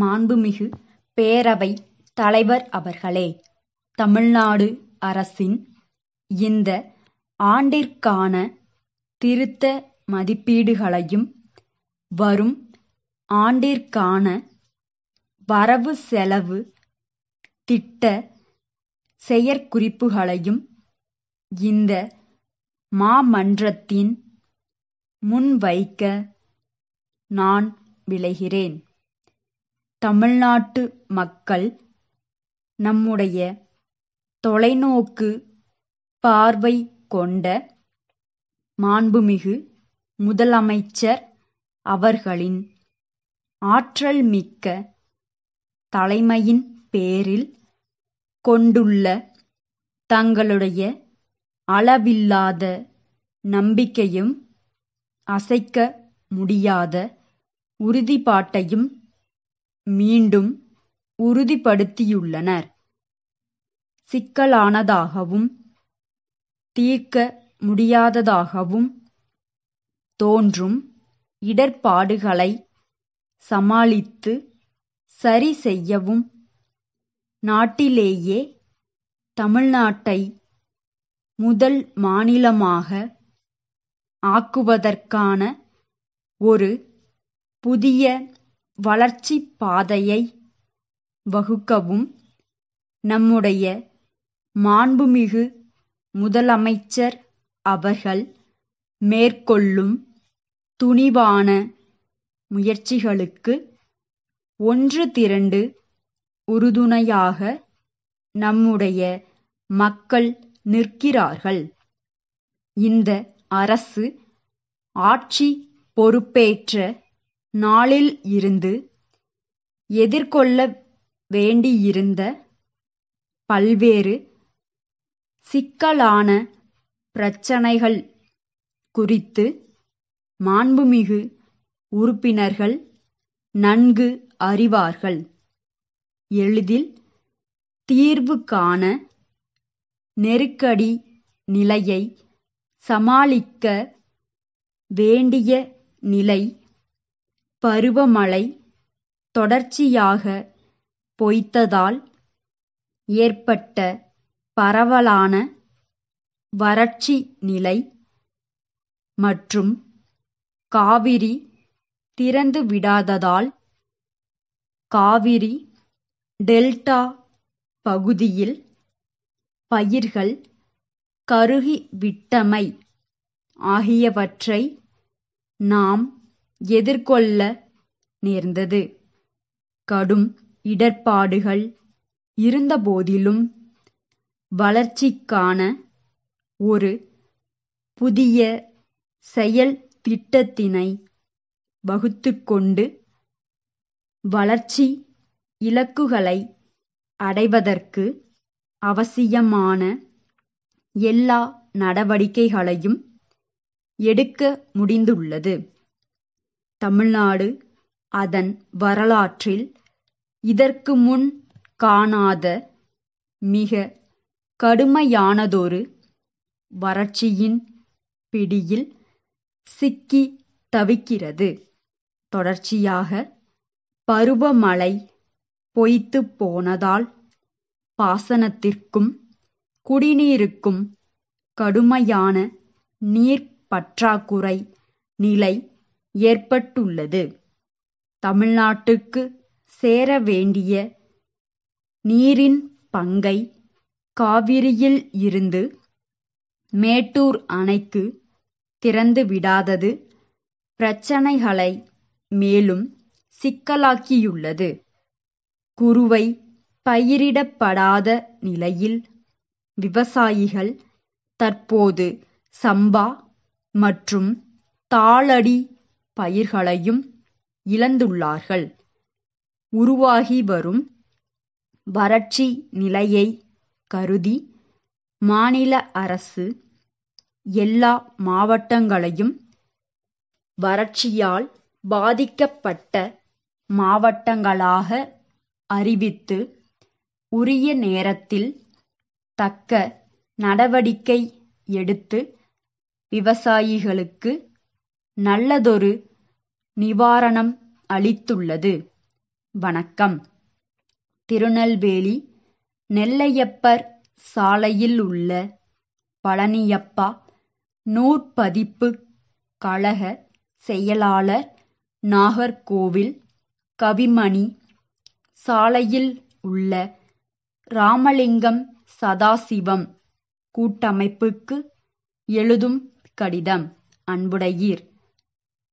மாண்புமிகு பேரவை தலைவர் அவர்களே, தமிழ்நாடு அரசின் இந்த ஆண்டிற்கான திருத்த மதிப்பீடுகளையும், வரும் ஆண்டிற்கான வரவு செலவு திட்ட செயற்குறிப்புகளையும் இந்த மாமன்றத்தின் முன்வைக்க நான் விளைகிறேன் தமிழ்நாட்டு மக்கள் நம்முடைய தொலைநோக்கு பார்வை கொண்ட மாண்புமிகு முதலமைச்சர் அவர்களின் ஆற்றல்மிக்க தலைமையின் பேரில் கொண்டுள்ள தங்களுடைய அளவில்லாத நம்பிக்கையும் அசைக்க முடியாத உறுதிப்பாட்டையும் மீண்டும் உறுதிப்படுத்தியுள்ளனர் சிக்கலானதாகவும் தீர்க்க முடியாததாகவும் தோன்றும் இடர்பாடுகளை சமாளித்து சரி செய்யவும் நாட்டிலேயே தமிழ்நாட்டை முதல் மாநிலமாக ஆக்குவதற்கான ஒரு புதிய வளர்ச்சி பாதையை வகுக்கவும் நம்முடைய மாண்புமிகு முதலமைச்சர் அவர்கள் மேற்கொள்ளும் துணிவான முயற்சிகளுக்கு ஒன்று திரண்டு உறுதுணையாக நம்முடைய மக்கள் நிற்கிறார்கள் இந்த அரசு ஆட்சி பொறுப்பேற்ற நாளில் இருந்து எதிர்கொள்ள வேண்டியிருந்த பல்வேறு சிக்கலான பிரச்சினைகள் குறித்து மாண்புமிகு உறுப்பினர்கள் நன்கு அறிவார்கள். எளிதில் தீர்வு காண நெருக்கடி நிலையை சமாளிக்க வேண்டிய நிலை பருவமழை தொடர்ச்சியாக பொய்த்ததால் ஏற்பட்ட பரவலான வறட்சி நிலை மற்றும் காவிரி திறந்துவிடாததால் காவிரி டெல்டா பகுதியில் பயிர்கள் கருகிவிட்டமை ஆகியவற்றை நாம் எதிர்கொள்ள நேர்ந்தது கடும் இடர்பாடுகள் இருந்தபோதிலும் வளர்ச்சிக்கான ஒரு புதிய செயல் திட்டத்தினை வகுத்துக்கொண்டு வளர்ச்சி இலக்குகளை அடைவதற்கு அவசியமான எல்லா நடவடிக்கைகளையும் எடுக்க முடிந்துள்ளது தமிழ்நாடு அதன் வரலாற்றில் இதற்கு முன் காணாத மிக கடுமையானதொரு வறட்சியின் பிடியில் சிக்கி தவிக்கிறது. தொடர்ச்சியாக பருவமழை பொய்த்து போனதால் பாசனத்திற்கும் குடிநீருக்கும் கடுமையான நீர் பற்றாக்குறை நிலை ஏற்பட்டுள்ளது தமிழ்நாட்டுக்கு சேர வேண்டிய நீரின் பங்கை காவிரியில் இருந்து மேட்டூர் அணைக்கு திறந்துவிடாதது பிரச்சனைகளை மேலும் சிக்கலாக்கியுள்ளது குறுவை பயிரிடப்படாத நிலையில் விவசாயிகள் தற்போது சம்பா மற்றும் தாளடி பயிர்களையும் இழந்துள்ளார்கள் உருவாகி வரும் வறட்சி நிலையை கருதி மாநில அரசு எல்லா மாவட்டங்களையும் வறட்சியால் பாதிக்கப்பட்ட மாவட்டங்களாக அறிவித்து உரிய நேரத்தில் தக்க நடவடிக்கை எடுத்து விவசாயிகளுக்கு நல்லதொரு நிவாரணம் அளித்துள்ளது வணக்கம் திருநெல்வேலி நெல்லையப்பர் சாலையில் உள்ள பழனியப்பா நூற்பதிப்பு கழக செயலாளர் நாகர்கோவில் கவிமணி சாலையில் உள்ள ராமலிங்கம் சதாசிவம் கூட்டமைப்புக்கு எழுதும் கடிதம் அன்புடையீர்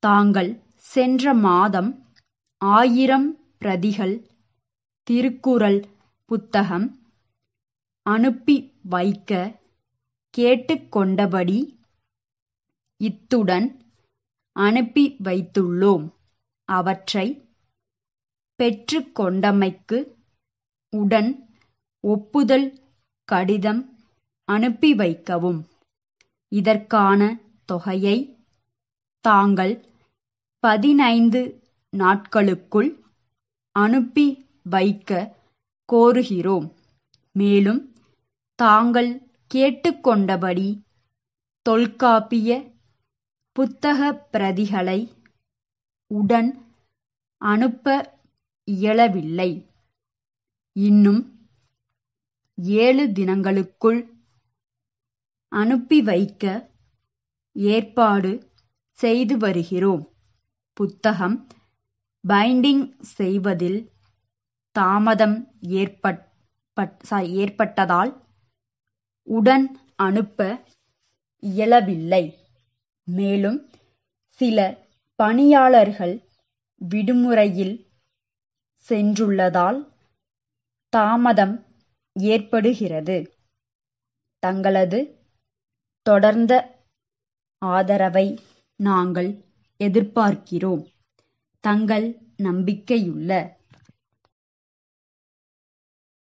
தாங்கள் சென்ற மாதம் ஆயிரம் பிரதிகள் திருக்குறள் புத்தகம் அனுப்பி வைக்க கேட்டுக்கொண்டபடி இத்துடன் அனுப்பி வைத்துள்ளோம் அவற்றை பெற்றுக்கொண்டமைக்கு உடன் ஒப்புதல் கடிதம் அனுப்பி வைக்கவும் இதற்கான தொகையை தாங்கள் பதினைந்து நாட்களுக்குள் அனுப்பி வைக்க கோருகிறோம் மேலும் தாங்கள் கேட்டுக்கொண்டபடி தொல்காப்பிய புத்தக பிரதிகளை உடன் அனுப்ப இயலவில்லை இன்னும் ஏழு தினங்களுக்குள் அனுப்பி வைக்க ஏற்பாடு செய்து வருகிறோம் புத்தகம் பைண்டிங் செய்வதில் தாமதம் ஏற்பட்டதால் உடன் அனுப்ப இயலவில்லை. மேலும் சில பணியாளர்கள் விடுமுறையில் சென்றுள்ளதால் தாமதம் ஏற்படுகிறது. தங்களது தொடர்ந்த ஆதரவை நாங்கள் எதிர்பார்க்கிறோம் தங்கள் நம்பிக்கையுள்ள